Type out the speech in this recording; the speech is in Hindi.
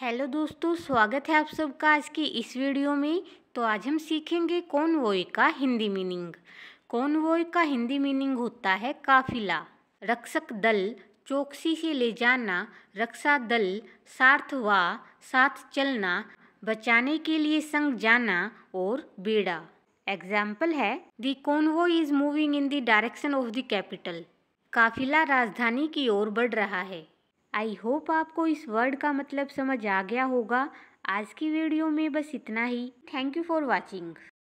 हेलो दोस्तों स्वागत है आप सबका आज की इस वीडियो में तो आज हम सीखेंगे कौन वोय का हिंदी मीनिंग कौन वोय का हिंदी मीनिंग होता है काफिला रक्षक दल चौकसी से ले जाना रक्षा दल साथ व साथ चलना बचाने के लिए संग जाना और बेड़ा एग्जाम्पल है दी वो is moving in the direction of the capital काफिला राजधानी की ओर बढ़ रहा है आई होप आपको इस वर्ड का मतलब समझ आ गया होगा आज की वीडियो में बस इतना ही थैंक यू फॉर वॉचिंग